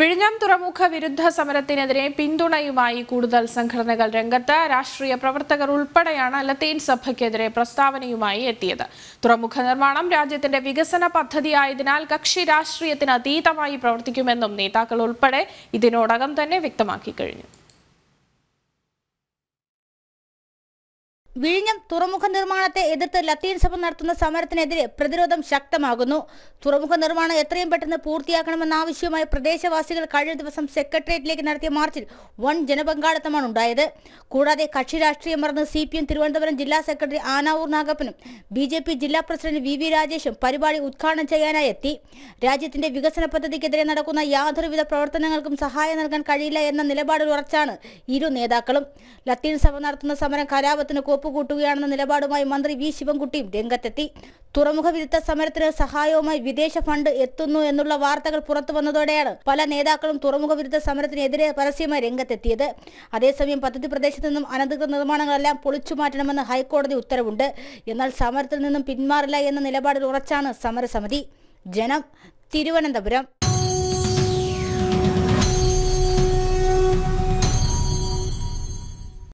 വിഴിഞ്ഞം തുറമുഖ വിരുദ്ധ സമരത്തിനെതിരെ പിന്തുണയുമായി കൂടുതൽ സംഘടനകൾ രംഗത്ത് രാഷ്ട്രീയ പ്രവർത്തകർ ഉൾപ്പെടെയാണ് ലത്തീൻ സഭയ്ക്കെതിരെ പ്രസ്താവനയുമായി എത്തിയത് തുറമുഖ നിർമ്മാണം രാജ്യത്തിന്റെ വികസന പദ്ധതിയായതിനാൽ കക്ഷി രാഷ്ട്രീയത്തിന് അതീതമായി പ്രവർത്തിക്കുമെന്നും നേതാക്കൾ ഉൾപ്പെടെ ഇതിനോടകം തന്നെ വ്യക്തമാക്കി കഴിഞ്ഞു വിഴിഞ്ഞം തുറമുഖ നിർമ്മാണത്തെ എതിർത്ത് ലത്തീൻ സഭ നടത്തുന്ന സമരത്തിനെതിരെ പ്രതിരോധം ശക്തമാകുന്നു തുറമുഖ നിർമ്മാണം എത്രയും പെട്ടെന്ന് പൂർത്തിയാക്കണമെന്ന ആവശ്യവുമായി പ്രദേശവാസികൾ കഴിഞ്ഞ ദിവസം സെക്രട്ടേറിയറ്റിലേക്ക് നടത്തിയ മാർച്ചിൽ വൻ ജനപങ്കാളിത്തമാണ് ഉണ്ടായത് കൂടാതെ കക്ഷി രാഷ്ട്രീയം മറന്ന് സി പി എം തിരുവനന്തപുരം ജില്ലാ സെക്രട്ടറി ആനാവൂർ നാഗപ്പനും ബി ജെ പി ജില്ലാ പ്രസിഡന്റ് വി വി രാജേഷും പരിപാടി ഉദ്ഘാടനം ചെയ്യാനായി എത്തി രാജ്യത്തിന്റെ വികസന പദ്ധതിക്കെതിരെ നടക്കുന്ന യാതൊരുവിധ പ്രവർത്തനങ്ങൾക്കും സഹായം നൽകാൻ കഴിയില്ല എന്ന നിലപാടിൽ ഉറച്ചാണ് ഇരു നേതാക്കളും ലത്തീൻ സഭ നടത്തുന്ന സമരം കലാപത്തിന് കോപ്പ് ഒപ്പുകൂട്ടുകയാണെന്ന നിലപാടുമായി മന്ത്രി വി ശിവൻകുട്ടിയും രംഗത്തെത്തി തുറമുഖ വിരുദ്ധ സമരത്തിന് സഹായവുമായി വിദേശ ഫണ്ട് എത്തുന്നു എന്നുള്ള വാർത്തകൾ പുറത്തു വന്നതോടെയാണ് പല നേതാക്കളും തുറമുഖ വിരുദ്ധ സമരത്തിനെതിരെ പരസ്യമായി രംഗത്തെത്തിയത് അതേസമയം പദ്ധതി പ്രദേശത്ത് നിന്നും അനധികൃത നിർമ്മാണങ്ങളെല്ലാം പൊളിച്ചു മാറ്റണമെന്ന് ഹൈക്കോടതി ഉത്തരവുണ്ട് എന്നാൽ സമരത്തിൽ നിന്നും പിന്മാറില്ല എന്ന നിലപാടിൽ ഉറച്ചാണ് സമരസമിതി ജനം തിരുവനന്തപുരം